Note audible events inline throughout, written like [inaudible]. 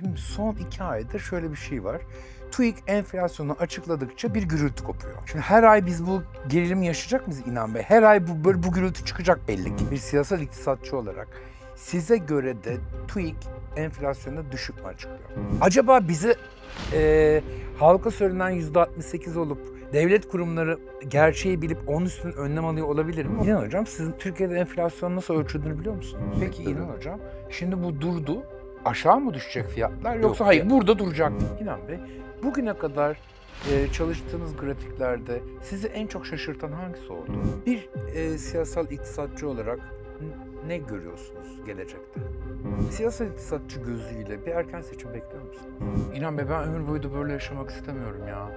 Şimdi son iki aydır şöyle bir şey var. TÜİK enflasyonu açıkladıkça bir gürültü kopuyor. Şimdi her ay biz bu gerilim yaşayacak mıyız İnan Bey? Her ay bu, böyle bu gürültü çıkacak belli ki. Hmm. Bir siyasal iktisatçı olarak size göre de TÜİK enflasyonu düşük mü açıklıyor? Hmm. Acaba bizi e, halka söylenen %68 olup devlet kurumları gerçeği bilip onun üstüne önlem alıyor olabilir mi? İnan Hocam sizin Türkiye'de enflasyon nasıl ölçüldüğünü biliyor musunuz? Hmm. Peki İnan Hocam şimdi bu durdu aşağı mı düşecek fiyatlar yoksa Yok, hayır ya. burada duracak mı? Hmm. İnan Bey, bugüne kadar e, çalıştığınız grafiklerde sizi en çok şaşırtan hangisi oldu? Hı. Hmm. Bir e, siyasal iktisatçı olarak ne görüyorsunuz gelecekte? Hı. Hmm. Siyasal iktisatçı gözüyle bir erken seçim bekliyor musunuz? İnan Bey ben ömür boyu da böyle yaşamak istemiyorum ya.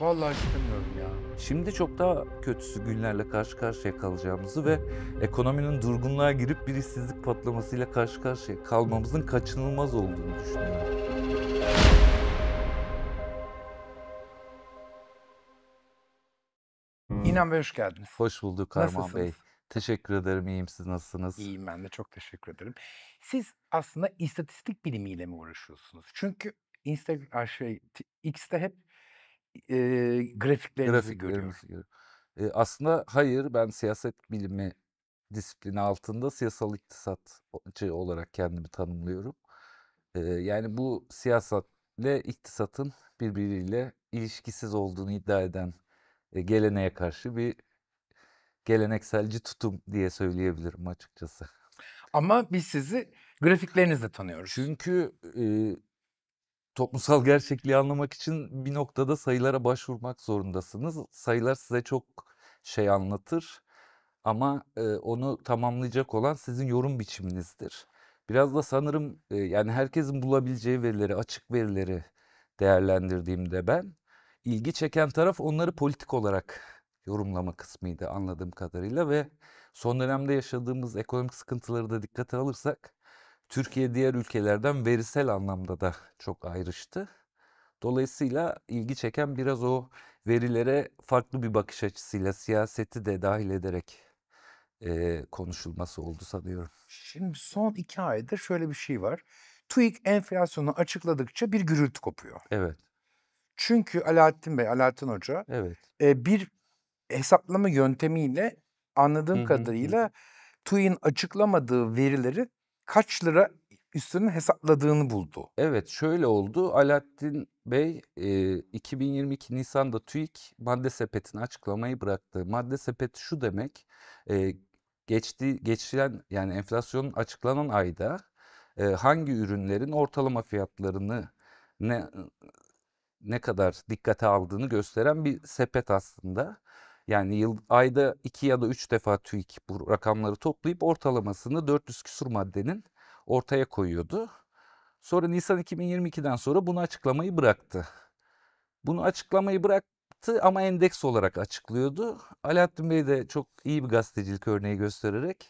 Vallahi istemiyorum ya. Şimdi çok daha kötüsü günlerle karşı karşıya kalacağımızı ve ekonominin durgunluğa girip bir işsizlik patlamasıyla karşı karşıya kalmamızın kaçınılmaz olduğunu düşünüyorum. Hmm. İnan Bey hoş geldiniz. Hoş bulduk Arman Nasılsınız? Bey. Teşekkür ederim. İyiyim siz nasılsınız? İyiyim ben de çok teşekkür ederim. Siz aslında istatistik bilimiyle mi uğraşıyorsunuz? Çünkü Instagram şey X'te hep e, grafiklerinizi görüyorum. Grafiklerimiz E, aslında hayır ben siyaset bilimi disiplini altında siyasal iktisatçı şey olarak kendimi tanımlıyorum. E, yani bu siyasetle iktisatın birbiriyle ilişkisiz olduğunu iddia eden e, geleneğe karşı bir gelenekselci tutum diye söyleyebilirim açıkçası. Ama biz sizi grafiklerinizle tanıyoruz. Çünkü e, toplumsal [laughs] gerçekliği anlamak için bir noktada sayılara başvurmak zorundasınız. Sayılar size çok şey anlatır ama e, onu tamamlayacak olan sizin yorum biçiminizdir. Biraz da sanırım e, yani herkesin bulabileceği verileri, açık verileri değerlendirdiğimde ben ilgi çeken taraf onları politik olarak yorumlama kısmıydı anladığım kadarıyla ve son dönemde yaşadığımız ekonomik sıkıntıları da dikkate alırsak Türkiye diğer ülkelerden verisel anlamda da çok ayrıştı. Dolayısıyla ilgi çeken biraz o verilere farklı bir bakış açısıyla siyaseti de dahil ederek e, konuşulması oldu sanıyorum. Şimdi son iki ayda şöyle bir şey var. TÜİK enflasyonu açıkladıkça bir gürültü kopuyor. Evet. Çünkü Alaaddin Bey, Alaaddin Hoca evet. e, bir hesaplama yöntemiyle anladığım hı hı, kadarıyla hı. TÜİK'in açıklamadığı verileri kaç lira üstünü hesapladığını buldu. Evet şöyle oldu. Alaaddin Bey e, 2022 Nisan'da TÜİK madde sepetini açıklamayı bıraktı. Madde sepeti şu demek. E, geçti geçilen yani enflasyonun açıklanan ayda e, hangi ürünlerin ortalama fiyatlarını ne ne kadar dikkate aldığını gösteren bir sepet aslında. Yani yıl, ayda iki ya da üç defa TÜİK bu rakamları toplayıp ortalamasını 400 küsur maddenin ortaya koyuyordu. Sonra Nisan 2022'den sonra bunu açıklamayı bıraktı. Bunu açıklamayı bıraktı ama endeks olarak açıklıyordu. Alaaddin Bey de çok iyi bir gazetecilik örneği göstererek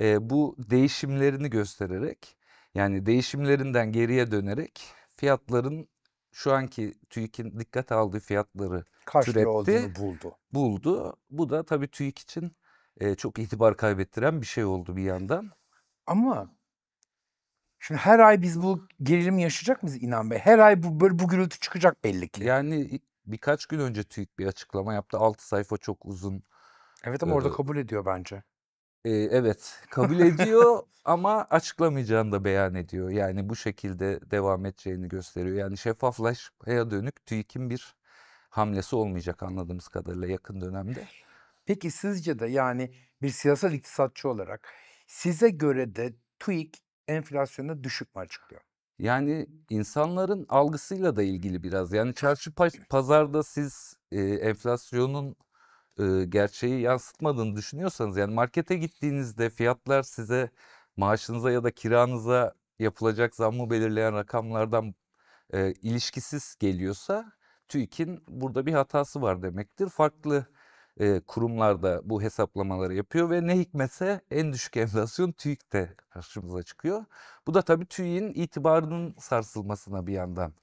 e, bu değişimlerini göstererek yani değişimlerinden geriye dönerek fiyatların şu anki TÜİK'in dikkat aldığı fiyatları Karşılığı türetti. olduğunu buldu. Buldu. Bu da tabii TÜİK için e, çok itibar kaybettiren bir şey oldu bir yandan. Ama şimdi her ay biz bu gerilimi yaşayacak mıyız İnan Bey? Her ay bu, böyle bu gürültü çıkacak belli ki. Yani birkaç gün önce TÜİK bir açıklama yaptı. 6 sayfa çok uzun. Evet ama ee, orada kabul ediyor bence. E, evet kabul ediyor [laughs] ama açıklamayacağını da beyan ediyor. Yani bu şekilde devam edeceğini gösteriyor. Yani şeffaflaşmaya dönük TÜİK'in bir hamlesi olmayacak anladığımız kadarıyla yakın dönemde. Peki sizce de yani bir siyasal iktisatçı olarak size göre de TÜİK enflasyonu düşük mü açıklıyor? Yani insanların algısıyla da ilgili biraz. Yani çarşı pazarda siz e, enflasyonun e, gerçeği yansıtmadığını düşünüyorsanız yani markete gittiğinizde fiyatlar size maaşınıza ya da kiranıza yapılacak zammı belirleyen rakamlardan e, ilişkisiz geliyorsa TÜİK'in burada bir hatası var demektir. Farklı e, kurumlarda bu hesaplamaları yapıyor ve ne hikmetse en düşük [laughs] enflasyon TÜİK'te karşımıza çıkıyor. Bu da tabii TÜİK'in itibarının sarsılmasına bir yandan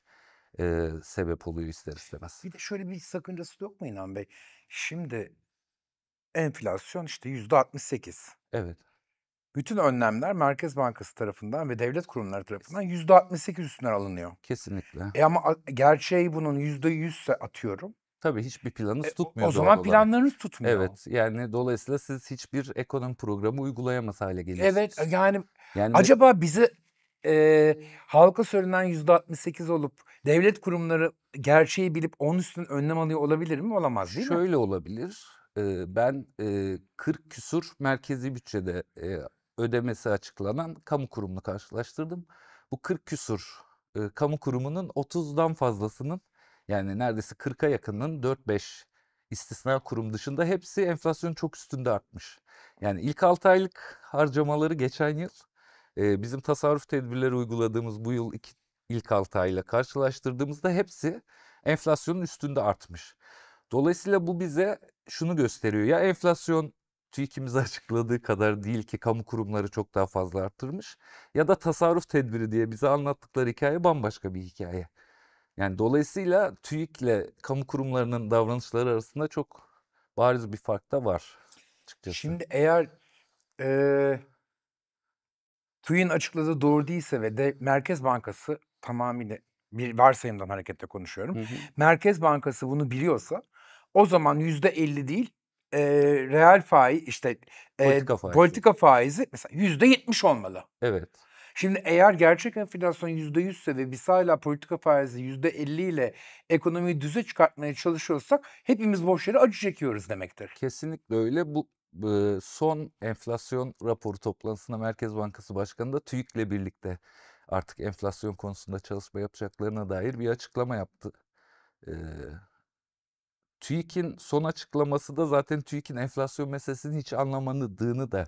e, sebep oluyor ister istemez. Bir de şöyle bir sakıncası yok mu İnan Bey? Şimdi enflasyon işte yüzde 68. Evet bütün önlemler Merkez Bankası tarafından ve devlet kurumları tarafından yüzde 68 üstünden alınıyor. Kesinlikle. E ama gerçeği bunun yüzde yüzse atıyorum. Tabii hiçbir planınız e, tutmuyor. O zaman planlarınız tutmuyor. Evet yani dolayısıyla siz hiçbir ekonomi programı uygulayamaz hale geliyorsunuz. Evet yani, yani acaba bizi e, halka söylenen yüzde 68 olup devlet kurumları gerçeği bilip onun üstünden önlem alıyor olabilir mi? Olamaz değil Şöyle mi? Şöyle olabilir ben 40 küsur merkezi bütçede ödemesi açıklanan kamu kurumunu karşılaştırdım. Bu 40 küsur e, kamu kurumunun 30'dan fazlasının yani neredeyse 40'a yakınının 4-5 istisna kurum dışında hepsi enflasyon çok üstünde artmış. Yani ilk 6 aylık harcamaları geçen yıl e, bizim tasarruf tedbirleri uyguladığımız bu yıl iki, ilk 6 ayla karşılaştırdığımızda hepsi enflasyonun üstünde artmış. Dolayısıyla bu bize şunu gösteriyor. Ya enflasyon TÜİK'imiz açıkladığı kadar değil ki kamu kurumları çok daha fazla arttırmış. Ya da tasarruf tedbiri diye bize anlattıkları hikaye bambaşka bir hikaye. Yani dolayısıyla TÜİK'le kamu kurumlarının davranışları arasında çok bariz bir fark da var. Açıkçası. Şimdi eğer e, TÜİK'in açıkladığı doğru değilse ve de Merkez Bankası tamamıyla bir varsayımdan hareketle konuşuyorum. Hı hı. Merkez Bankası bunu biliyorsa o zaman yüzde elli değil e, real faiz işte e, politika, faizi. politika faizi mesela yüzde yetmiş olmalı. Evet. Şimdi eğer gerçek enflasyon yüzde yüzse ve biz hala politika faizi yüzde elli ile ekonomiyi düze çıkartmaya çalışıyorsak hepimiz boş yere acı çekiyoruz demektir. Kesinlikle öyle. Bu son enflasyon raporu toplantısında Merkez Bankası Başkanı da TÜİK'le birlikte artık enflasyon konusunda çalışma yapacaklarına dair bir açıklama yaptı. Ee, TÜİK'in son açıklaması da zaten TÜİK'in enflasyon meselesini hiç anlamadığını da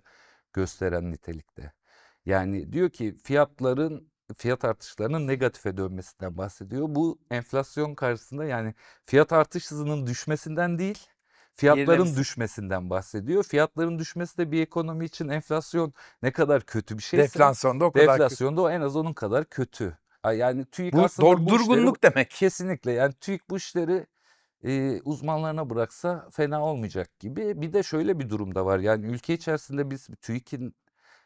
gösteren nitelikte. Yani diyor ki fiyatların fiyat artışlarının negatife dönmesinden bahsediyor. Bu enflasyon karşısında yani fiyat artış hızının düşmesinden değil, fiyatların düşmesinden bahsediyor. Fiyatların düşmesi de bir ekonomi için enflasyon ne kadar kötü bir şey. Deflasyon da o kadar Deflasyon da o en az onun kadar kötü. Yani TÜİK bu, aslında doğru, bu durgunluk işleri, demek. Kesinlikle. Yani TÜİK bu işleri e, uzmanlarına bıraksa fena olmayacak gibi. Bir de şöyle bir durumda var. Yani ülke içerisinde biz TÜİK'in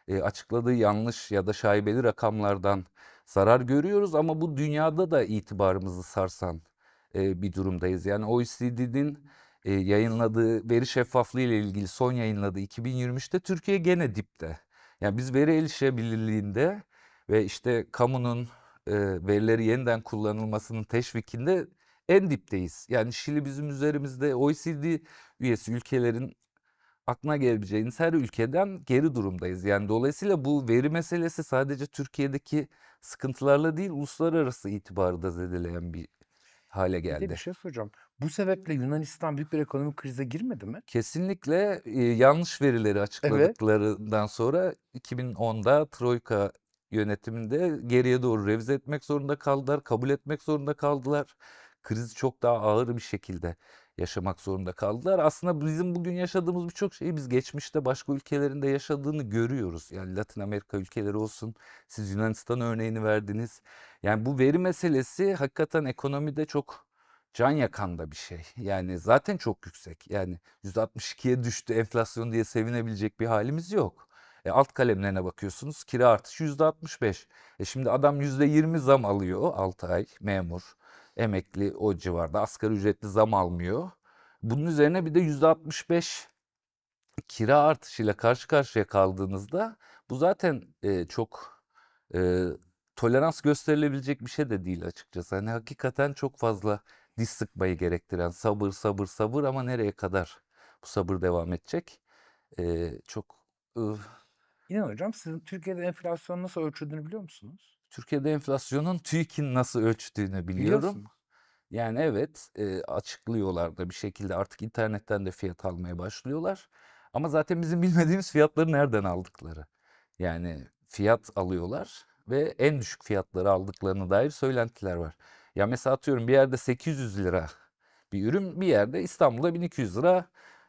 e, açıkladığı yanlış ya da şaibeli rakamlardan zarar görüyoruz ama bu dünyada da itibarımızı sarsan e, bir durumdayız. Yani OECD'nin e, yayınladığı veri şeffaflığı ile ilgili son yayınladığı 2023'te Türkiye gene dipte. Yani biz veri erişebilirliğinde ve işte kamunun e, verileri yeniden kullanılmasının teşvikinde en dipteyiz. Yani Şili bizim üzerimizde OECD üyesi ülkelerin aklına gelebileceğiniz her ülkeden geri durumdayız. Yani dolayısıyla bu veri meselesi sadece Türkiye'deki sıkıntılarla değil uluslararası itibarı da zedeleyen bir hale geldi. Bir, bir şey soracağım. Bu sebeple Yunanistan büyük bir ekonomik krize girmedi mi? Kesinlikle e, yanlış verileri açıkladıklarından evet. sonra 2010'da Troika yönetiminde geriye doğru revize etmek zorunda kaldılar, kabul etmek zorunda kaldılar krizi çok daha ağır bir şekilde yaşamak zorunda kaldılar. Aslında bizim bugün yaşadığımız birçok şeyi biz geçmişte başka ülkelerinde yaşadığını görüyoruz. Yani Latin Amerika ülkeleri olsun, siz Yunanistan örneğini verdiniz. Yani bu veri meselesi hakikaten ekonomide çok can yakan da bir şey. Yani zaten çok yüksek. Yani %62'ye düştü enflasyon diye sevinebilecek bir halimiz yok. E, alt kalemlerine bakıyorsunuz kira artışı %65. E şimdi adam %20 zam alıyor 6 ay memur. Emekli o civarda. Asgari ücretli zam almıyor. Bunun üzerine bir de %65 kira artışıyla karşı karşıya kaldığınızda bu zaten e, çok e, tolerans gösterilebilecek bir şey de değil açıkçası. Hani hakikaten çok fazla diz sıkmayı gerektiren sabır sabır sabır ama nereye kadar bu sabır devam edecek? E, çok... E... İnan hocam sizin Türkiye'de enflasyon nasıl ölçüldüğünü biliyor musunuz? Türkiye'de enflasyonun TÜİK'in nasıl ölçtüğünü biliyorum. Yani evet e, açıklıyorlar da bir şekilde artık internetten de fiyat almaya başlıyorlar. Ama zaten bizim bilmediğimiz fiyatları nereden aldıkları. Yani fiyat alıyorlar ve en düşük fiyatları aldıklarına dair söylentiler var. Ya mesela atıyorum bir yerde 800 lira bir ürün bir yerde İstanbul'da 1200 lira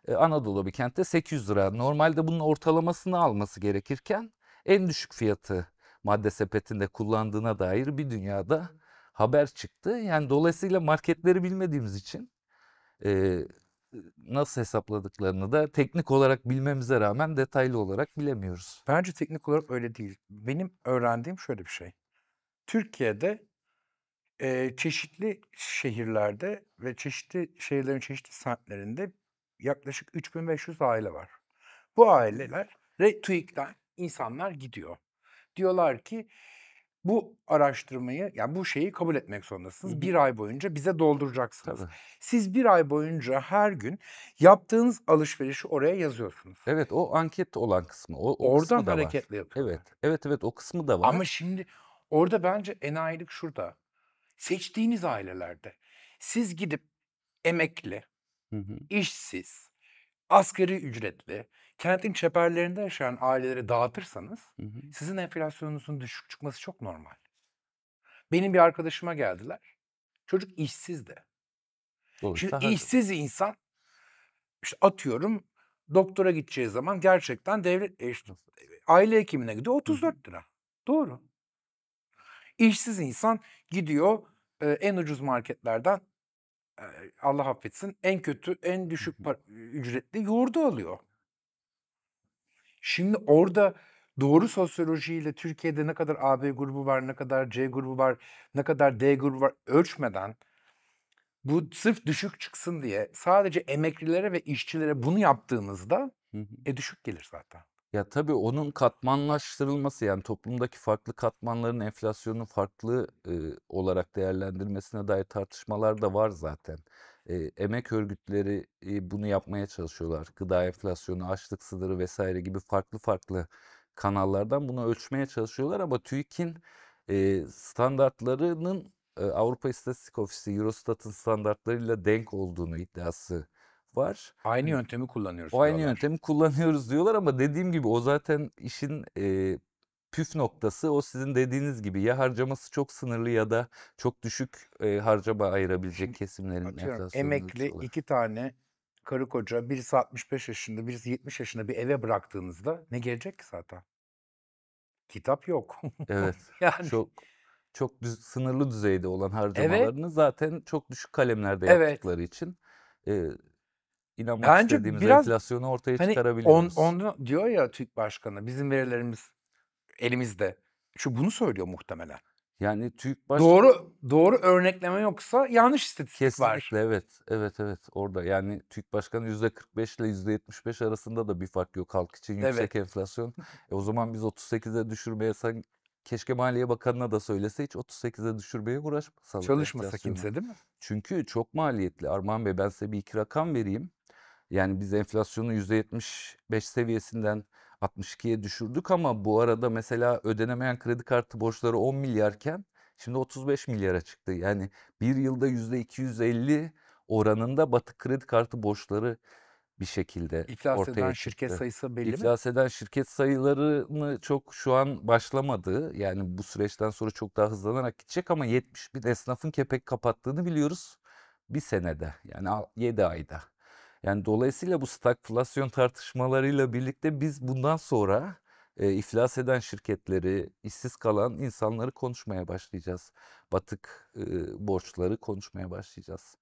e, Anadolu bir kentte 800 lira. Normalde bunun ortalamasını alması gerekirken en düşük fiyatı madde sepetinde kullandığına dair bir dünyada haber çıktı. Yani dolayısıyla marketleri bilmediğimiz için e, nasıl hesapladıklarını da teknik olarak bilmemize rağmen detaylı olarak bilemiyoruz. Bence teknik olarak öyle değil. Benim öğrendiğim şöyle bir şey. Türkiye'de e, çeşitli şehirlerde ve çeşitli şehirlerin çeşitli semtlerinde yaklaşık 3500 aile var. Bu aileler TÜİK'ten insanlar gidiyor diyorlar ki bu araştırmayı yani bu şeyi kabul etmek zorundasınız. Bir ay boyunca bize dolduracaksınız. Tabii. Siz bir ay boyunca her gün yaptığınız alışverişi oraya yazıyorsunuz. Evet o anket olan kısmı. O, o Oradan kısmı hareketle yapıyor. Evet evet evet o kısmı da var. Ama şimdi orada bence enayilik şurada. Seçtiğiniz ailelerde siz gidip emekli, hı hı. işsiz, asgari ücretli, Kentin çeperlerinde yaşayan ailelere dağıtırsanız hı hı. sizin enflasyonunuzun düşük çıkması çok normal. Benim bir arkadaşıma geldiler. Çocuk işsizdi. Doğru, Şimdi daha... işsiz insan işte atıyorum doktora gideceği zaman gerçekten devlet e, işte, aile hekimine gidiyor 34 lira. Doğru. İşsiz insan gidiyor e, en ucuz marketlerden e, Allah affetsin en kötü en düşük para, ücretli yoğurdu alıyor. Şimdi orada doğru sosyolojiyle Türkiye'de ne kadar AB grubu var, ne kadar C grubu var, ne kadar D grubu var ölçmeden bu sırf düşük çıksın diye sadece emeklilere ve işçilere bunu yaptığınızda e düşük gelir zaten. Ya tabii onun katmanlaştırılması yani toplumdaki farklı katmanların enflasyonun farklı e, olarak değerlendirmesine dair tartışmalar da var zaten. E, emek örgütleri e, bunu yapmaya çalışıyorlar. Gıda enflasyonu, açlık sınırı vesaire gibi farklı farklı kanallardan bunu ölçmeye çalışıyorlar ama TÜİK'in e, standartlarının e, Avrupa İstatistik Ofisi Eurostat'ın standartlarıyla denk olduğunu iddiası var. Aynı hani yöntemi kullanıyoruz. O aynı yöntemi kullanıyoruz diyorlar ama dediğim gibi o zaten işin e, püf noktası o sizin dediğiniz gibi ya harcaması çok sınırlı ya da çok düşük e, harcama ayırabilecek kesimlerin Atıyorum, emekli olur. iki tane karı koca birisi 65 yaşında birisi 70 yaşında bir eve bıraktığınızda ne gelecek ki zaten? Kitap yok. [laughs] evet. yani... Çok çok düz, sınırlı düzeyde olan harcamalarını evet. zaten çok düşük kalemlerde evet. yaptıkları için e, inanmak Bence istediğimiz biraz, enflasyonu ortaya hani çıkarabiliyoruz. On, onu diyor ya TÜİK Başkanı bizim verilerimiz elimizde. Şu bunu söylüyor muhtemelen. Yani TÜİK baş... Doğru doğru örnekleme yoksa yanlış istatistik Kesinlikle, var. Kesinlikle evet. Evet evet orada. Yani TÜİK Başkanı %45 ile %75 arasında da bir fark yok halk için yüksek evet. enflasyon. E o zaman biz 38'e düşürmeye sen keşke Maliye Bakanı'na da söylese hiç 38'e düşürmeye uğraşmasalar. Çalışmasa kimse değil mi? Çünkü çok maliyetli. Armağan Bey ben size bir iki rakam vereyim. Yani biz enflasyonu %75 seviyesinden 62'ye düşürdük ama bu arada mesela ödenemeyen kredi kartı borçları 10 milyarken şimdi 35 milyara çıktı. Yani bir yılda %250 oranında batık kredi kartı borçları bir şekilde İflas ortaya eden çıktı. şirket sayısı belli İflas mi? İflas eden şirket sayılarını çok şu an başlamadı. Yani bu süreçten sonra çok daha hızlanarak gidecek ama 70 bin esnafın kepek kapattığını biliyoruz bir senede yani 7 ayda. Yani dolayısıyla bu stagflasyon tartışmalarıyla birlikte biz bundan sonra e, iflas eden şirketleri, işsiz kalan insanları konuşmaya başlayacağız. Batık e, borçları konuşmaya başlayacağız.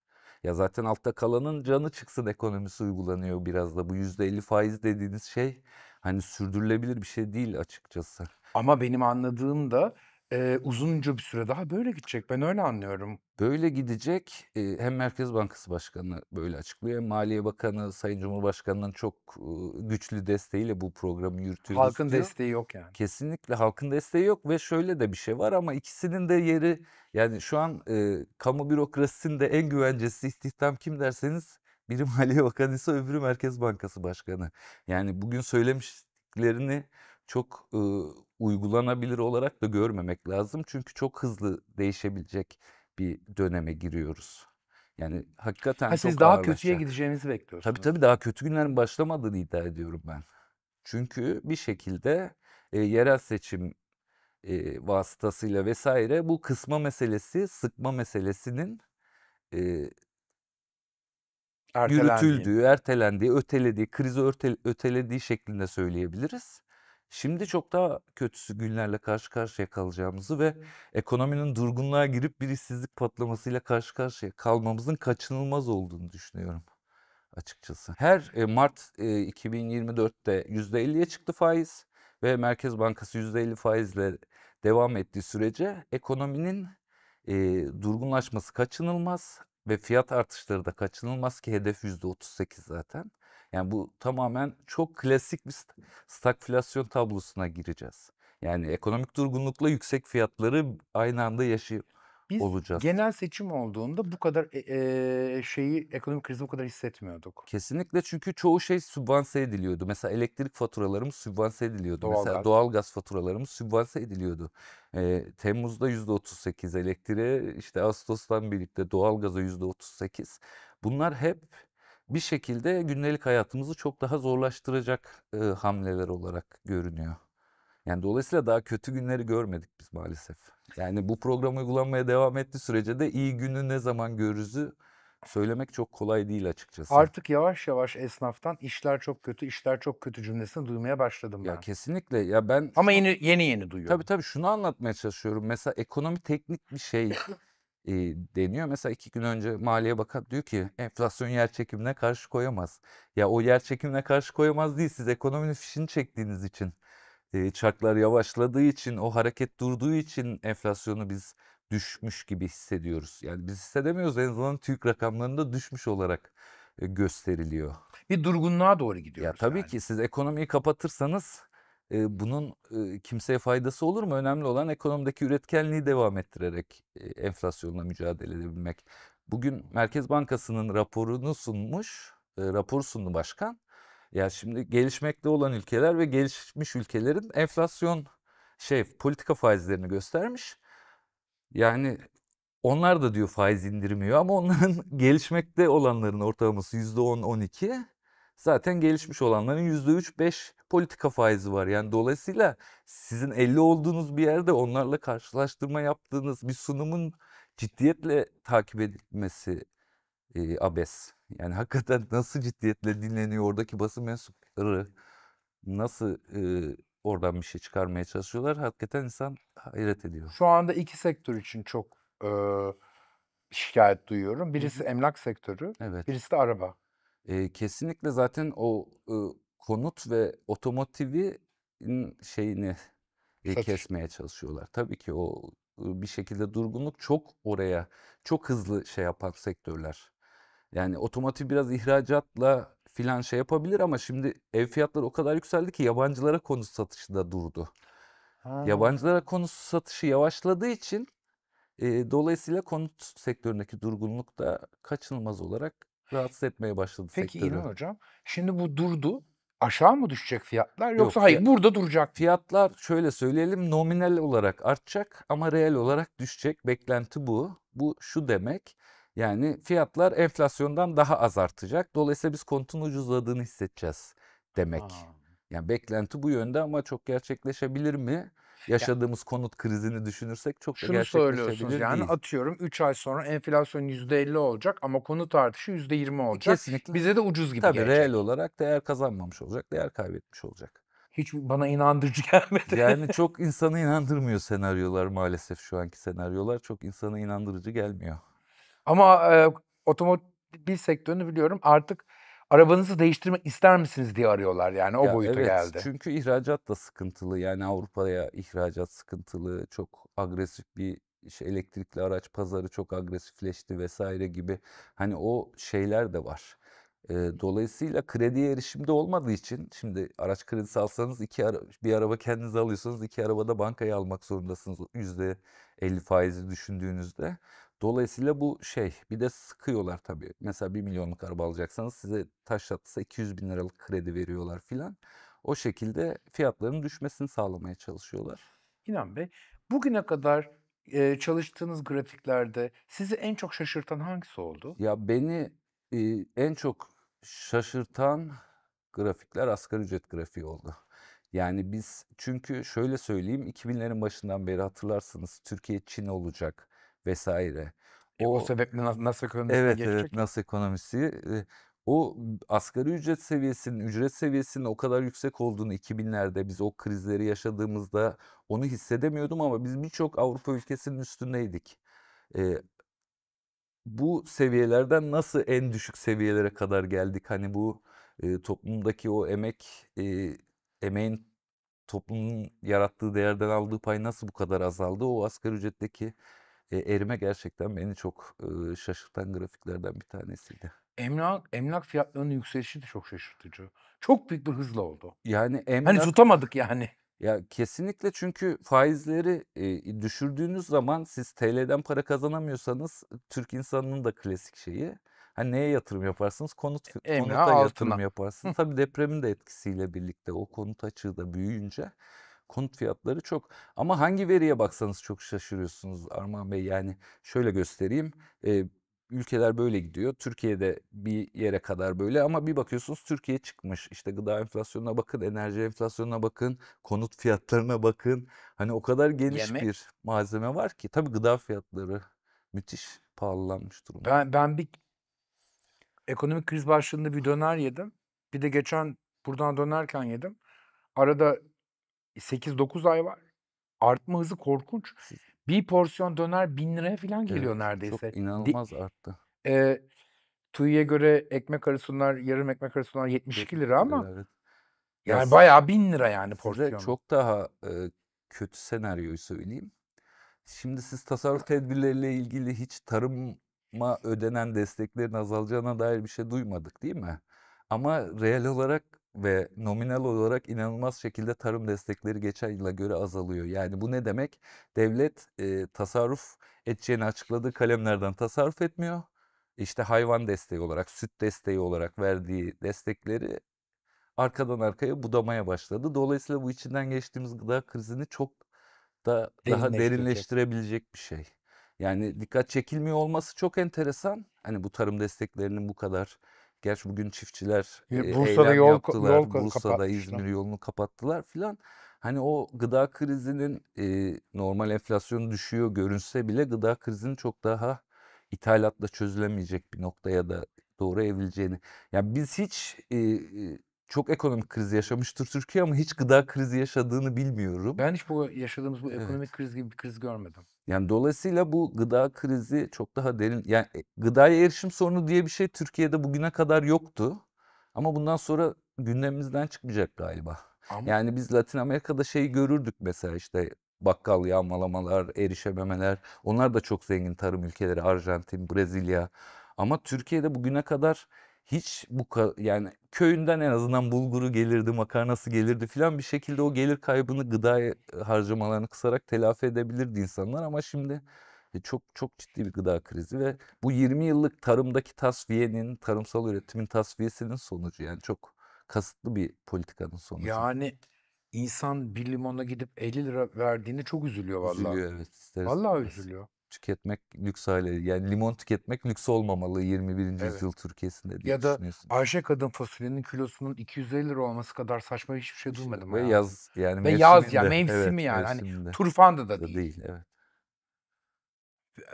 Ya zaten altta kalanın canı çıksın ekonomisi uygulanıyor biraz da. Bu yüzde %50 faiz dediğiniz şey hani sürdürülebilir bir şey değil açıkçası. Ama benim anladığım da e, uzunca bir süre daha böyle gidecek. Ben öyle anlıyorum. Böyle gidecek. E, hem Merkez Bankası Başkanı böyle açıklıyor. Hem Maliye Bakanı Sayın Cumhurbaşkanı'nın çok e, güçlü desteğiyle bu programı yürütüyoruz Halkın diyor. desteği yok yani. Kesinlikle halkın desteği yok ve şöyle de bir şey var ama ikisinin de yeri yani şu an e, kamu bürokrasisinde en güvencesi istihdam kim derseniz biri [laughs] Maliye Bakanı ise öbürü Merkez Bankası Başkanı. Yani bugün söylemişlerini çok e, uygulanabilir olarak da görmemek lazım. Çünkü çok hızlı değişebilecek bir döneme giriyoruz. Yani hakikaten ha, çok siz daha kötüye gideceğinizi bekliyorsunuz. Tabii tabii daha kötü günlerin başlamadığını iddia ediyorum ben. Çünkü bir şekilde e, yerel seçim e, vasıtasıyla vesaire bu kısma meselesi, sıkma meselesinin e, yürütüldüğü, ertelendiği, ötelediği, krizi ötelediği şeklinde söyleyebiliriz. Şimdi çok daha kötüsü günlerle karşı karşıya kalacağımızı ve ekonominin durgunluğa girip bir işsizlik patlamasıyla karşı karşıya kalmamızın kaçınılmaz olduğunu düşünüyorum açıkçası. Her e, Mart 2024'te e, %50'ye çıktı faiz ve Merkez Bankası %50 faizle devam ettiği sürece ekonominin e, durgunlaşması kaçınılmaz ve fiyat artışları da kaçınılmaz ki hedef %38 zaten. Yani bu tamamen çok klasik bir stagflasyon tablosuna gireceğiz. Yani ekonomik durgunlukla yüksek fiyatları aynı anda yaşıyor. olacağız. genel seçim olduğunda bu kadar e, e, şeyi ekonomik krizi bu kadar hissetmiyorduk. Kesinlikle çünkü çoğu şey sübvanse ediliyordu. Mesela elektrik faturalarımız sübvanse ediliyordu. Doğal Mesela gaz. doğal gaz faturalarımız sübvanse ediliyordu. E, Temmuz'da %38 elektriğe, işte Ağustos'tan birlikte doğal gaza %38. Bunlar hep bir şekilde gündelik hayatımızı çok daha zorlaştıracak e, hamleler olarak görünüyor. Yani dolayısıyla daha kötü günleri görmedik biz maalesef. Yani bu program uygulanmaya devam ettiği sürece de iyi günü ne zaman görürüzü söylemek çok kolay değil açıkçası. Artık yavaş yavaş esnaftan işler çok kötü, işler çok kötü cümlesini duymaya başladım ben. Ya kesinlikle ya ben Ama yeni yeni yeni duyuyorum. Tabii tabii şunu anlatmaya çalışıyorum. Mesela ekonomi teknik bir şey deniyor. Mesela iki gün önce Maliye Bakan diyor ki enflasyon yer çekimine karşı koyamaz. Ya o yer çekimine karşı koyamaz değil siz ekonominin fişini çektiğiniz için e, çarklar yavaşladığı için o hareket durduğu için enflasyonu biz düşmüş gibi hissediyoruz. Yani biz hissedemiyoruz en azından TÜİK rakamlarında düşmüş olarak gösteriliyor. Bir durgunluğa doğru gidiyoruz. Ya tabii yani. ki siz ekonomiyi kapatırsanız e, bunun e, kimseye faydası olur mu? Önemli olan ekonomideki üretkenliği devam ettirerek e, enflasyonla mücadele edebilmek. Bugün Merkez Bankası'nın raporunu sunmuş, e, rapor sundu başkan. Ya şimdi gelişmekte olan ülkeler ve gelişmiş ülkelerin enflasyon şey politika faizlerini göstermiş. Yani onlar da diyor faiz indirmiyor ama onların [laughs] gelişmekte olanların ortalaması %10-12. Zaten gelişmiş olanların %3-5 politika faizi var. Yani dolayısıyla sizin 50 olduğunuz bir yerde onlarla karşılaştırma yaptığınız bir sunumun ciddiyetle takip edilmesi e, abes. Yani hakikaten nasıl ciddiyetle dinleniyor oradaki basın mensupları nasıl e, oradan bir şey çıkarmaya çalışıyorlar. Hakikaten insan hayret ediyor. Şu anda iki sektör için çok e, şikayet duyuyorum. Birisi Hı-hı. emlak sektörü, evet. birisi de araba. E, kesinlikle zaten o e, konut ve otomotivi şeyini e, Satış. kesmeye çalışıyorlar. Tabii ki o bir şekilde durgunluk çok oraya çok hızlı şey yapan sektörler. Yani otomotiv biraz ihracatla filan şey yapabilir ama şimdi ev fiyatları o kadar yükseldi ki yabancılara konut satışı da durdu. Ha. Yabancılara konut satışı yavaşladığı için e, dolayısıyla konut sektöründeki durgunluk da kaçınılmaz olarak rahatsız etmeye başladı Peki, sektörü. Peki İlhan Hocam şimdi bu durdu aşağı mı düşecek fiyatlar yoksa Yok, hayır burada duracak? Fiyatlar şöyle söyleyelim nominal olarak artacak ama reel olarak düşecek. Beklenti bu. Bu şu demek. Yani fiyatlar enflasyondan daha az artacak. Dolayısıyla biz konutun ucuzladığını hissedeceğiz demek. Aa. Yani beklenti bu yönde ama çok gerçekleşebilir mi? yaşadığımız ya, konut krizini düşünürsek çok da gerçekleşebilir değil. Yani atıyorum 3 ay sonra enflasyon %50 olacak ama konut artışı %20 e, olacak. Kesinlikle. Bize de ucuz gibi Tabii, gelecek. Tabii reel olarak değer kazanmamış olacak, değer kaybetmiş olacak. Hiç bana inandırıcı [laughs] gelmedi. Yani çok insanı inandırmıyor senaryolar maalesef şu anki senaryolar. Çok insanı inandırıcı gelmiyor. Ama e, otomobil sektörünü biliyorum artık arabanızı değiştirmek ister misiniz diye arıyorlar yani o ya boyuta evet, geldi. Çünkü ihracat da sıkıntılı yani Avrupa'ya ihracat sıkıntılı çok agresif bir işte elektrikli araç pazarı çok agresifleşti vesaire gibi hani o şeyler de var. E, dolayısıyla kredi erişimde olmadığı için şimdi araç kredisi alsanız iki ara, bir araba kendiniz alıyorsanız iki arabada bankaya almak zorundasınız yüzde 50 faizi düşündüğünüzde. Dolayısıyla bu şey bir de sıkıyorlar tabii. Mesela 1 milyonluk araba alacaksanız size taş atsa 200 bin liralık kredi veriyorlar filan. O şekilde fiyatların düşmesini sağlamaya çalışıyorlar. İnan Bey bugüne kadar e, çalıştığınız grafiklerde sizi en çok şaşırtan hangisi oldu? Ya beni e, en çok şaşırtan grafikler asgari ücret grafiği oldu. Yani biz çünkü şöyle söyleyeyim 2000'lerin başından beri hatırlarsınız Türkiye Çin olacak vesaire. E, o, sebeple nasıl ekonomisi evet, Evet, nasıl ekonomisi. O asgari ücret seviyesinin, ücret seviyesinin o kadar yüksek olduğunu 2000'lerde biz o krizleri yaşadığımızda onu hissedemiyordum ama biz birçok Avrupa ülkesinin üstündeydik. Ee, bu seviyelerden nasıl en düşük seviyelere kadar geldik? Hani bu e, toplumdaki o emek, e, emeğin toplumun yarattığı değerden aldığı pay nasıl bu kadar azaldı? O asgari ücretteki e, erime gerçekten beni çok e, şaşırtan grafiklerden bir tanesiydi. Emlak emlak fiyatlarının yükselişi de çok şaşırtıcı. Çok büyük bir hızla oldu. Yani hani emlak... Hani tutamadık yani. Ya kesinlikle çünkü faizleri e, düşürdüğünüz zaman siz TL'den para kazanamıyorsanız Türk insanının da klasik şeyi. Hani neye yatırım yaparsınız? Konut e, konuta altına. yatırım yaparsınız. Tabii depremin de etkisiyle birlikte o konut açığı da büyüyünce konut fiyatları çok. Ama hangi veriye baksanız çok şaşırıyorsunuz Armağan Bey. Yani şöyle göstereyim. E, ülkeler böyle gidiyor. Türkiye'de bir yere kadar böyle ama bir bakıyorsunuz Türkiye çıkmış. İşte gıda enflasyonuna bakın, enerji enflasyonuna bakın, konut fiyatlarına bakın. Hani o kadar geniş Yemek. bir malzeme var ki. Tabii gıda fiyatları müthiş pahalanmış durumda. Ben, ben bir ekonomik kriz başlığında bir döner yedim. Bir de geçen buradan dönerken yedim. Arada 8-9 e, ay var. Artma hızı korkunç. Bir porsiyon döner bin liraya falan geliyor evet, neredeyse. Çok inanılmaz De, arttı. E, TÜİ'ye göre ekmek arası yarım ekmek arası sunlar 72 lira ama evet. yani ya bayağı bin lira yani porsiyon. Çok daha e, kötü senaryoyu söyleyeyim. Şimdi siz tasarruf tedbirleriyle ilgili hiç tarıma ödenen desteklerin azalacağına dair bir şey duymadık değil mi? Ama reel olarak ve nominal olarak inanılmaz şekilde tarım destekleri geçen yıla göre azalıyor. Yani bu ne demek? Devlet e, tasarruf edeceğini açıkladığı kalemlerden tasarruf etmiyor. İşte hayvan desteği olarak, süt desteği olarak verdiği destekleri arkadan arkaya budamaya başladı. Dolayısıyla bu içinden geçtiğimiz gıda krizini çok da daha derinleştirebilecek bir şey. Yani dikkat çekilmiyor olması çok enteresan. Hani bu tarım desteklerinin bu kadar Gerçi bugün çiftçiler e, Bursa'da eylem yol, yaptılar. Yol Bursa'da İzmir yolunu kapattılar filan. Hani o gıda krizinin e, normal enflasyon düşüyor görünse bile gıda krizinin çok daha ithalatla çözülemeyecek bir noktaya da doğru evrileceğini. Yani biz hiç e, çok ekonomik kriz yaşamıştır Türkiye ama hiç gıda krizi yaşadığını bilmiyorum. Ben hiç bu yaşadığımız bu ekonomik evet. kriz gibi bir kriz görmedim. Yani dolayısıyla bu gıda krizi çok daha derin. Yani e, gıdaya erişim sorunu diye bir şey Türkiye'de bugüne kadar yoktu. Ama bundan sonra gündemimizden çıkmayacak galiba. Ama... Yani biz Latin Amerika'da şeyi görürdük mesela işte bakkal yağmalamalar, erişememeler. Onlar da çok zengin tarım ülkeleri Arjantin, Brezilya. Ama Türkiye'de bugüne kadar hiç bu yani köyünden en azından bulguru gelirdi, makarnası gelirdi filan bir şekilde o gelir kaybını gıda e, harcamalarını kısarak telafi edebilirdi insanlar ama şimdi e, çok çok ciddi bir gıda krizi ve bu 20 yıllık tarımdaki tasfiyenin, tarımsal üretimin tasfiyesinin sonucu yani çok kasıtlı bir politikanın sonucu. Yani insan bir limona gidip 50 lira verdiğini çok üzülüyor vallahi. Üzülüyor evet. Vallahi üzülüyor tüketmek lüks hale yani limon tüketmek lüks olmamalı 21. Evet. yüzyıl Türkiye'sinde diye Ya da Ayşe kadın fasulyenin kilosunun 250 lira olması kadar saçma hiçbir şey duymadım. Ve ya. yaz yani Ve yaz ya mevsimi evet, yani hani mevsiminde. hani turfandı da değil. değil evet.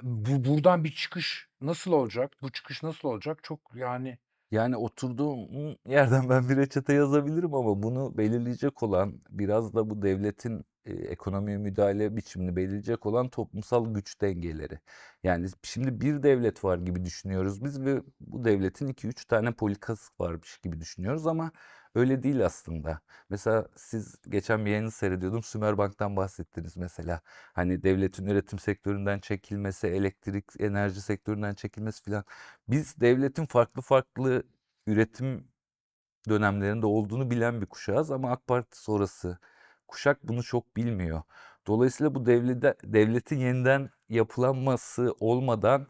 Bu, buradan bir çıkış nasıl olacak? Bu çıkış nasıl olacak? Çok yani yani oturduğum yerden ben bir reçete yazabilirim ama bunu belirleyecek olan biraz da bu devletin e, ekonomiye müdahale biçimini belirleyecek olan toplumsal güç dengeleri. Yani şimdi bir devlet var gibi düşünüyoruz biz ve bu devletin 2-3 tane politikası varmış gibi düşünüyoruz ama Öyle değil aslında. Mesela siz geçen bir yayını seyrediyordum. Sümerbank'tan bahsettiniz mesela. Hani devletin üretim sektöründen çekilmesi, elektrik, enerji sektöründen çekilmesi filan. Biz devletin farklı farklı üretim dönemlerinde olduğunu bilen bir kuşağız ama AK Parti sonrası kuşak bunu çok bilmiyor. Dolayısıyla bu devlete, devletin yeniden yapılanması olmadan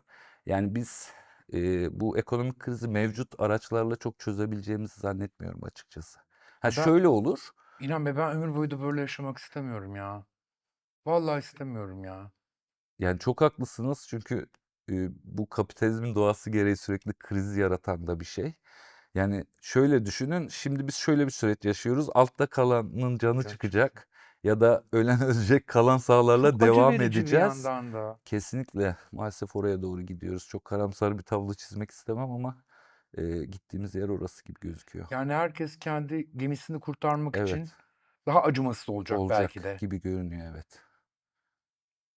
yani biz e, bu ekonomik krizi mevcut araçlarla çok çözebileceğimizi zannetmiyorum açıkçası. Ha ben, şöyle olur. İnan be ben ömür boyu da böyle yaşamak istemiyorum ya. Vallahi istemiyorum ya. Yani çok haklısınız çünkü e, bu kapitalizmin doğası gereği sürekli krizi yaratan da bir şey. Yani şöyle düşünün şimdi biz şöyle bir süreç yaşıyoruz altta kalanın canı evet. çıkacak ya da ölen [laughs] ölecek kalan sahalarla Çok devam edeceğiz. Da. Kesinlikle maalesef oraya doğru gidiyoruz. Çok karamsar bir tablo çizmek istemem ama e, gittiğimiz yer orası gibi gözüküyor. Yani herkes kendi gemisini kurtarmak evet. için daha acımasız olacak, olacak belki de. gibi görünüyor evet.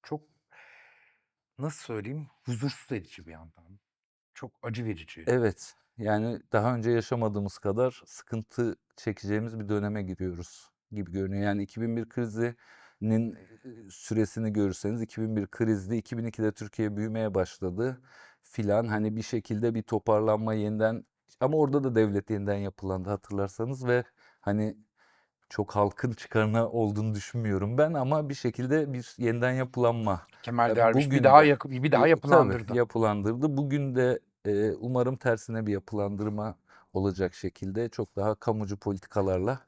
Çok nasıl söyleyeyim huzursuz edici bir yandan. Çok acı verici. Evet yani daha önce yaşamadığımız kadar sıkıntı çekeceğimiz bir döneme giriyoruz gibi görünüyor. Yani 2001 krizinin süresini görürseniz 2001 krizde 2002'de Türkiye büyümeye başladı filan hani bir şekilde bir toparlanma yeniden ama orada da devlet yeniden yapılandı hatırlarsanız ve hani çok halkın çıkarına olduğunu düşünmüyorum ben ama bir şekilde bir yeniden yapılanma. Kemal yani Derviş bugün, bir daha yakıp bir daha e, yapılandırdı. Tabii, yapılandırdı. Bugün de e, umarım tersine bir yapılandırma olacak şekilde çok daha kamucu politikalarla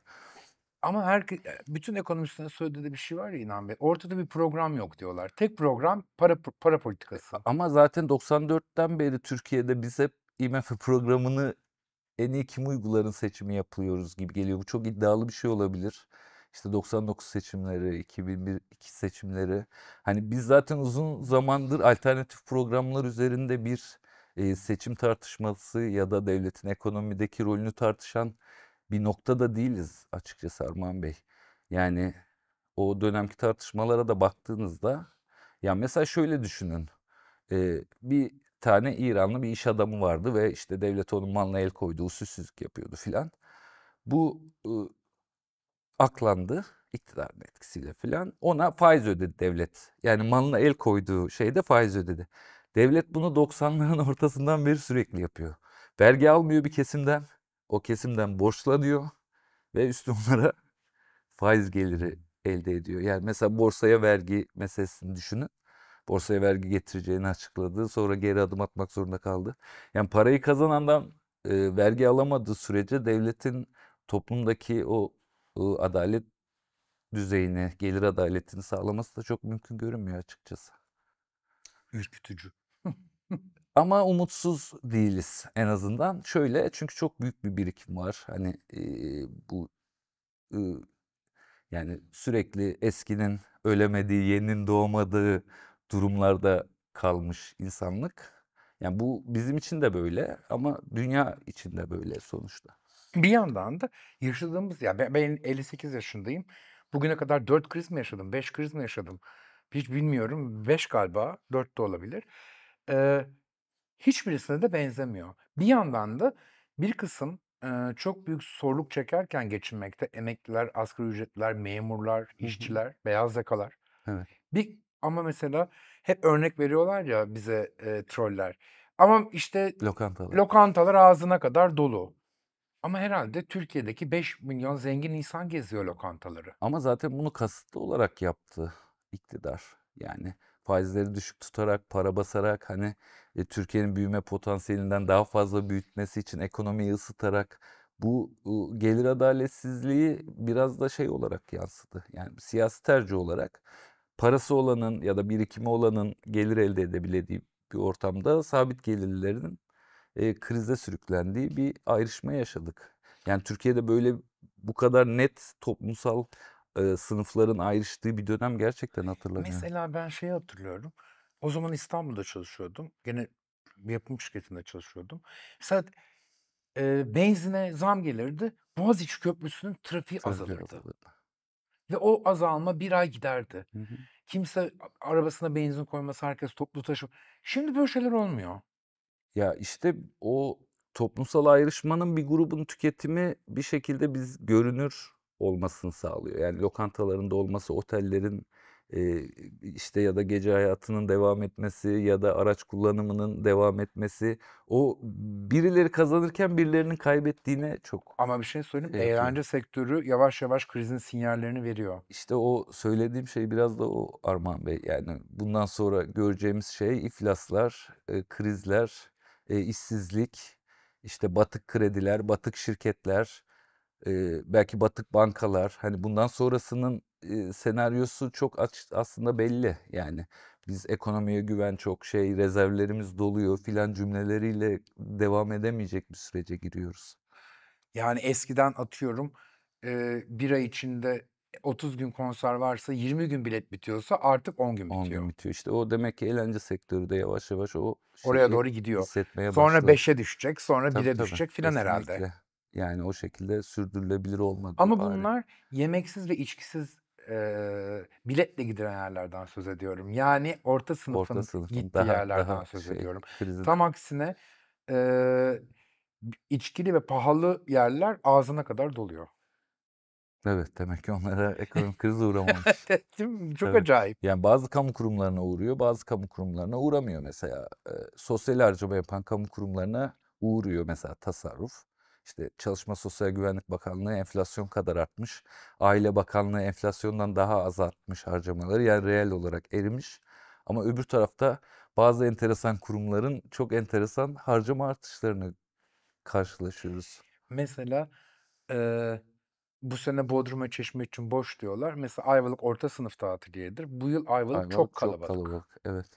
ama her bütün ekonomistlerin söylediği bir şey var ya İnan Bey. Ortada bir program yok diyorlar. Tek program para para e, politikası. Ama zaten 94'ten beri Türkiye'de biz hep IMF [laughs] programını en iyi kim uyguların seçimi yapıyoruz gibi geliyor. Bu çok iddialı bir şey olabilir. İşte 99 seçimleri, 2001 2 seçimleri. Hani biz zaten uzun zamandır alternatif programlar üzerinde bir e, seçim tartışması ya da devletin ekonomideki rolünü tartışan bir noktada değiliz açıkçası Armağan Bey. Yani o dönemki tartışmalara da baktığınızda ya mesela şöyle düşünün. Ee, bir tane İranlı bir iş adamı vardı ve işte devlet onun malına el koydu, usulsüzlük yapıyordu filan. Bu e, aklandı iktidarın etkisiyle filan. Ona faiz ödedi devlet. Yani malına el koyduğu şeyde faiz ödedi. Devlet bunu 90'ların [laughs] ortasından beri sürekli yapıyor. Vergi almıyor bir kesimden o kesimden borçlanıyor ve üstü onlara faiz geliri elde ediyor. Yani mesela borsaya vergi meselesini düşünün. Borsaya vergi getireceğini açıkladı. Sonra geri adım atmak zorunda kaldı. Yani parayı kazanandan e, vergi alamadığı sürece devletin toplumdaki o e, adalet düzeyini, gelir adaletini sağlaması da çok mümkün görünmüyor açıkçası. Ürkütücü. Ama umutsuz değiliz en azından. Şöyle çünkü çok büyük bir birikim var. Hani e, bu e, yani sürekli eskinin ölemediği, yeninin doğmadığı durumlarda kalmış insanlık. Yani bu bizim için de böyle ama dünya için de böyle sonuçta. Bir yandan da yaşadığımız ya ben, ben 58 yaşındayım. Bugüne kadar 4 kriz mi yaşadım, 5 kriz mi yaşadım? Hiç bilmiyorum. 5 galiba, 4 de olabilir. Ee, Hiçbirisine de benzemiyor. Bir yandan da bir kısım e, çok büyük zorluk çekerken geçinmekte emekliler, asgari ücretliler, memurlar, Hı hı. işçiler, beyaz yakalar. Evet. Bir ama mesela hep örnek veriyorlar ya bize e, troller. Ama işte Lokantalar. lokantalar ağzına kadar dolu. Ama herhalde Türkiye'deki 5 milyon zengin insan geziyor lokantaları. Ama zaten bunu kasıtlı olarak yaptı iktidar. Yani faizleri düşük tutarak, para basarak hani e, Türkiye'nin büyüme potansiyelinden daha fazla büyütmesi için ekonomiyi ısıtarak bu e, gelir adaletsizliği biraz da şey olarak yansıdı. Yani siyasi tercih olarak parası olanın ya da birikimi olanın gelir elde edebildiği bir ortamda sabit gelirlerin e, krize sürüklendiği bir ayrışma yaşadık. Yani Türkiye'de böyle bu kadar net toplumsal e, sınıfların ayrıştığı bir dönem gerçekten hatırlanıyor. Mesela ben şeyi hatırlıyorum. O zaman İstanbul'da çalışıyordum. Gene bir yapım şirketinde çalışıyordum. Mesela e, benzine zam gelirdi. Boğaziçi Köprüsü'nün trafiği azalırdı. azalırdı. Ve o azalma bir ay giderdi. Hı hı. Kimse arabasına benzin koyması, herkes toplu taşıma. Şimdi böyle şeyler olmuyor. Ya işte o toplumsal ayrışmanın bir grubun tüketimi bir şekilde biz görünür olmasını sağlıyor. Yani lokantalarında olması, otellerin e, işte ya da gece hayatının devam etmesi ya da araç kullanımının devam etmesi o birileri kazanırken birilerinin kaybettiğine çok. Ama bir şey söyleyeyim şey eğlence sektörü yavaş yavaş krizin sinyallerini veriyor. İşte o söylediğim şey biraz da o Arman Bey yani bundan sonra göreceğimiz şey iflaslar, e, krizler, e, işsizlik, işte batık krediler, batık şirketler e, belki batık bankalar hani bundan sonrasının e, senaryosu çok aç, aslında belli yani biz ekonomiye güven çok şey rezervlerimiz doluyor filan cümleleriyle devam edemeyecek bir sürece giriyoruz. Yani eskiden atıyorum e, bir ay içinde 30 gün konser varsa 20 gün bilet bitiyorsa artık 10 gün bitiyor. 10 gün bitiyor. İşte o demek ki eğlence sektörü de yavaş yavaş o oraya doğru gidiyor. Sonra 5'e düşecek, sonra 1'e düşecek filan herhalde. Yani o şekilde sürdürülebilir olmadı. Ama bari. bunlar yemeksiz ve içkisiz e, biletle gidilen yerlerden söz ediyorum. Yani orta sınıfın, orta sınıfın gittiği daha, yerlerden daha söz şey, ediyorum. Krizin. Tam aksine e, içkili ve pahalı yerler ağzına kadar doluyor. Evet demek ki onlara ekonomik [laughs] krize uğramamış. Çok evet. acayip. Yani bazı kamu kurumlarına uğruyor bazı kamu kurumlarına uğramıyor mesela. E, sosyal harcama yapan kamu kurumlarına uğruyor mesela tasarruf. İşte Çalışma Sosyal Güvenlik Bakanlığı enflasyon kadar artmış. Aile Bakanlığı enflasyondan daha az artmış harcamaları. Yani reel olarak erimiş. Ama öbür tarafta bazı enteresan kurumların çok enteresan harcama artışlarını karşılaşıyoruz. Mesela e, bu sene Bodrum'a Çeşme için boş diyorlar. Mesela Ayvalık orta sınıf tatiliyedir. Bu yıl Ayvalık, Ayvalık çok kalabalık. Çok kalabalık evet.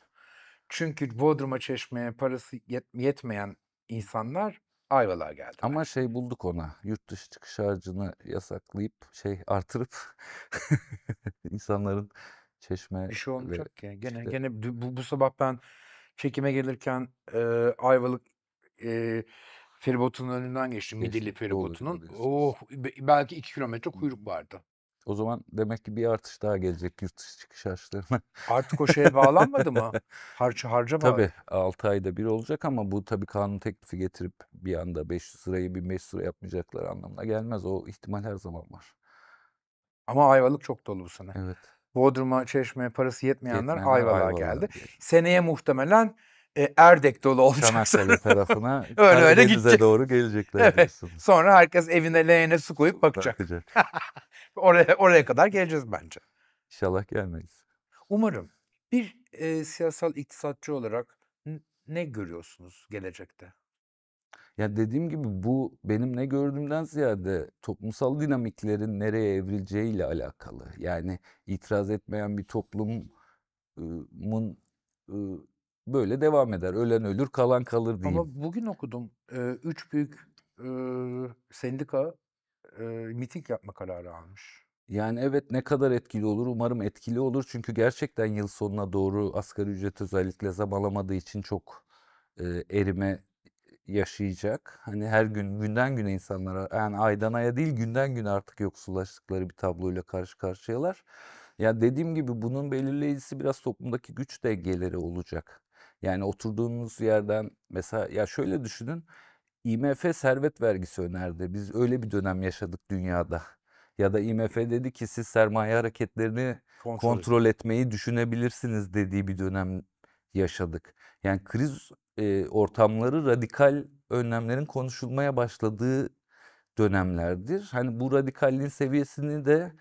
Çünkü Bodrum'a Çeşme'ye parası yet- yetmeyen insanlar ayvalar geldi. Ama şey bulduk ona. Yurt dışı çıkış harcını yasaklayıp şey [laughs] artırıp insanların çeşme Bir şey olmayacak ki. Gene işte... gene bu, bu sabah ben çekime gelirken e, Ayvalık e, feribotunun önünden geçtim. Midilli feribotunun. Oh belki iki kilometre kuyruk vardı. O zaman demek ki bir artış daha gelecek yurt dışı çıkış harçlarına. Artık o şeye bağlanmadı mı? [laughs] Harç harcama. Tabii 6 ayda bir olacak ama bu tabii kanun teklifi getirip bir anda 500 lirayı 1500 lira yapmayacaklar anlamına gelmez. O ihtimal her zaman var. Ama Ayvalık çok dolu bu sene. Evet. Bodrum'a, Çeşme'ye parası yetmeyenler Yetmeyenler Ayvalık'a Ayvalık'a geldi. geldi. Seneye muhtemelen e, Erdek dolu olacak. Çanakkale [laughs] tarafına öyle öyle gidecek. doğru gelecekler. Evet. Sonra herkes evine leğene su koyup bakacak. Bakacak. [laughs] Oraya, oraya kadar geleceğiz bence. İnşallah gelmeyiz. Umarım. Bir e, siyasal iktisatçı olarak ne görüyorsunuz gelecekte? Ya dediğim gibi bu benim ne gördüğümden ziyade toplumsal dinamiklerin nereye evrileceğiyle alakalı. Yani itiraz etmeyen bir toplumun ıı, böyle devam eder. Ölen ölür, kalan kalır diye. Ama bugün okudum. Üç büyük sendika e, miting yapma kararı almış. Yani evet ne kadar etkili olur umarım etkili olur. Çünkü gerçekten yıl sonuna doğru asgari ücret özellikle zam alamadığı için çok e, erime yaşayacak. Hani her gün günden güne insanlara yani aydan aya değil günden güne artık yoksullaştıkları bir tabloyla karşı karşıyalar. Ya yani dediğim gibi bunun belirleyicisi biraz toplumdaki güç dengeleri olacak. Yani oturduğunuz yerden mesela ya şöyle düşünün. IMF servet vergisi önerdi. Biz öyle bir dönem yaşadık dünyada. Ya da IMF dedi ki siz sermaye hareketlerini kontrol, kontrol etmeyi düşünebilirsiniz dediği bir dönem yaşadık. Yani kriz e, ortamları radikal önlemlerin konuşulmaya başladığı dönemlerdir. Hani bu radikalliğin seviyesini de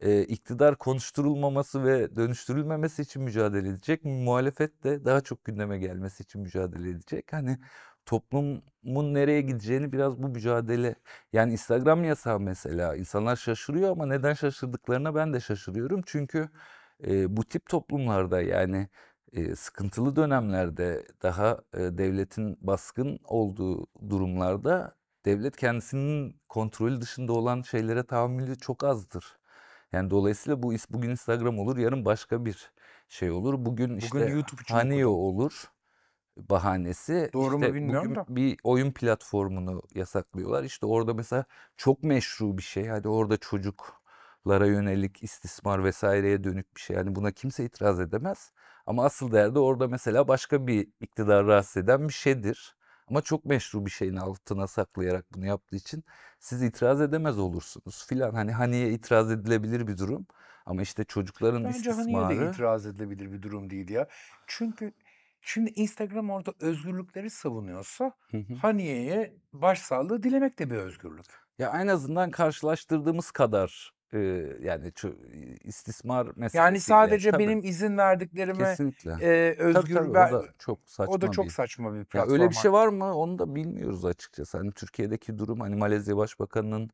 e, iktidar konuşturulmaması ve dönüştürülmemesi için mücadele edecek. Muhalefet de daha çok gündeme gelmesi için mücadele edecek. Hani toplumun nereye gideceğini biraz bu mücadele. Yani Instagram yasağı mesela. insanlar şaşırıyor ama neden şaşırdıklarına ben de şaşırıyorum. Çünkü e, bu tip toplumlarda yani e, sıkıntılı dönemlerde daha e, devletin baskın olduğu durumlarda devlet kendisinin kontrolü dışında olan şeylere tahammülü çok azdır. Yani dolayısıyla bu bugün Instagram olur, yarın başka bir şey olur. Bugün, bugün işte YouTube Hanio olur bahanesi. Doğru işte mu bilmiyorum bugün da. Bir oyun platformunu yasaklıyorlar. İşte orada mesela çok meşru bir şey. Hadi orada çocuklara yönelik istismar vesaireye dönük bir şey. Yani buna kimse itiraz edemez. Ama asıl değerde orada mesela başka bir iktidar rahatsız eden bir şeydir. Ama çok meşru bir şeyin altına saklayarak bunu yaptığı için siz itiraz edemez olursunuz filan. Hani haniye itiraz edilebilir bir durum. Ama işte çocukların Bence istismarı... Bence haniye de itiraz edilebilir bir durum değil ya. Çünkü Şimdi Instagram orada özgürlükleri savunuyorsa hı hı. Haniye'ye başsağlığı dilemek de bir özgürlük. Ya en azından karşılaştırdığımız kadar e, yani istismar meselesi. Yani sadece tabii. benim izin verdiklerime Kesinlikle. E, özgür tabii, tabii, ben, o da çok saçma. O da çok bir, saçma bir platform. Ya öyle bir şey var mı? Onu da bilmiyoruz açıkçası. Hani Türkiye'deki durum hani Malezya Başbakanının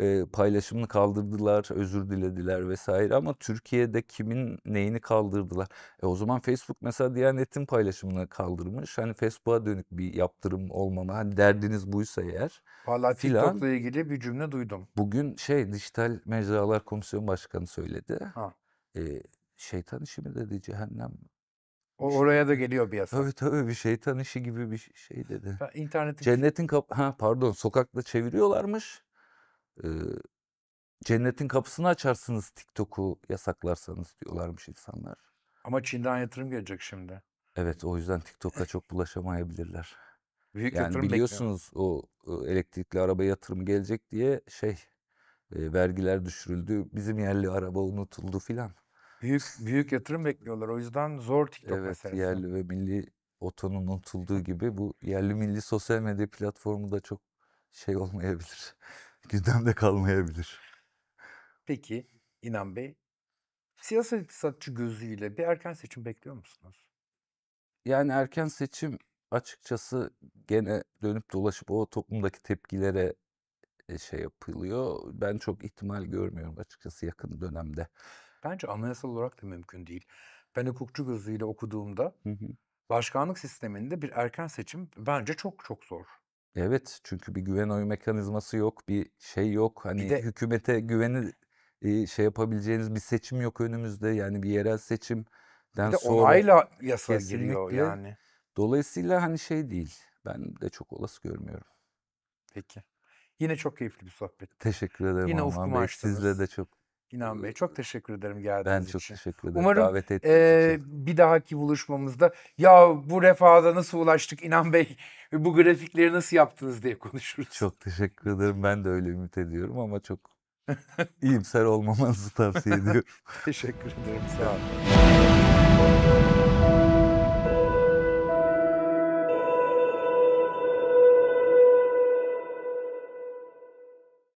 e, paylaşımını kaldırdılar, özür dilediler vesaire ama Türkiye'de kimin neyini kaldırdılar? E, o zaman Facebook mesela Diyanet'in paylaşımını kaldırmış. Hani Facebook'a dönük bir yaptırım olmama Hani derdiniz buysa eğer. Valla TikTok'la ilgili bir cümle duydum. Bugün şey dijital mecra aralar komisyon başkanı söyledi. Ha. E, şeytan işi mi dedi cehennem o, oraya da geliyor bir yasak. Tabii tabii bir şeytan işi gibi bir şey dedi. İnternetin, Cennetin kap ha pardon sokakta çeviriyorlarmış. Ee, cennetin kapısını açarsınız TikTok'u yasaklarsanız diyorlarmış insanlar. Ama Çin'den yatırım gelecek şimdi. Evet o yüzden TikTok'a çok bulaşamayabilirler. Büyük yani yatırım biliyorsunuz bekliyor. o elektrikli araba yatırım gelecek diye şey e, vergiler düşürüldü. Bizim yerli araba unutuldu filan. Büyük büyük yatırım bekliyorlar. O yüzden zor TikTok evet, meselesi. Evet yerli ve milli otonun unutulduğu gibi bu yerli milli sosyal medya platformu da çok şey olmayabilir. [laughs] Gündemde kalmayabilir. Peki İnan Bey siyasal iktisatçı gözüyle bir erken seçim bekliyor musunuz? Yani erken seçim açıkçası gene dönüp dolaşıp o toplumdaki tepkilere e, şey yapılıyor. Ben çok ihtimal görmüyorum açıkçası yakın dönemde. Bence anayasal olarak da mümkün değil. Ben hukukçu gözüyle okuduğumda hı hı. başkanlık sisteminde bir erken seçim bence çok çok zor. Evet çünkü bir güven oyu mekanizması yok, bir şey yok. Hani bir de, hükümete güveni e, şey yapabileceğiniz bir seçim yok önümüzde. Yani bir yerel seçimden bir de sonra onayla yasa giriyor yani. Dolayısıyla hani şey değil. Ben de çok olası görmüyorum. Peki. Yine çok keyifli bir sohbet. Teşekkür ederim Yine Orhan Bey. Sizle de çok İnan Bey çok teşekkür ederim geldiğiniz için. Ben çok için. teşekkür ederim. Umarım Davet e, için. bir dahaki buluşmamızda ya bu refahda nasıl ulaştık İnan Bey [laughs] bu grafikleri nasıl yaptınız diye konuşuruz. Çok teşekkür ederim. Ben de öyle ümit ediyorum ama çok [laughs] iyimser olmamanızı tavsiye ediyorum. teşekkür ederim. Sağ olun. [laughs]